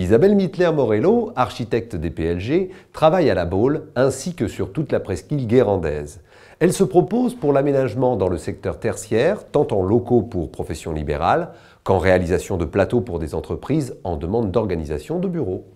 Isabelle Mittler-Morello, architecte des PLG, travaille à la Baule ainsi que sur toute la presqu'île guérandaise. Elle se propose pour l'aménagement dans le secteur tertiaire, tant en locaux pour profession libérale qu'en réalisation de plateaux pour des entreprises en demande d'organisation de bureaux.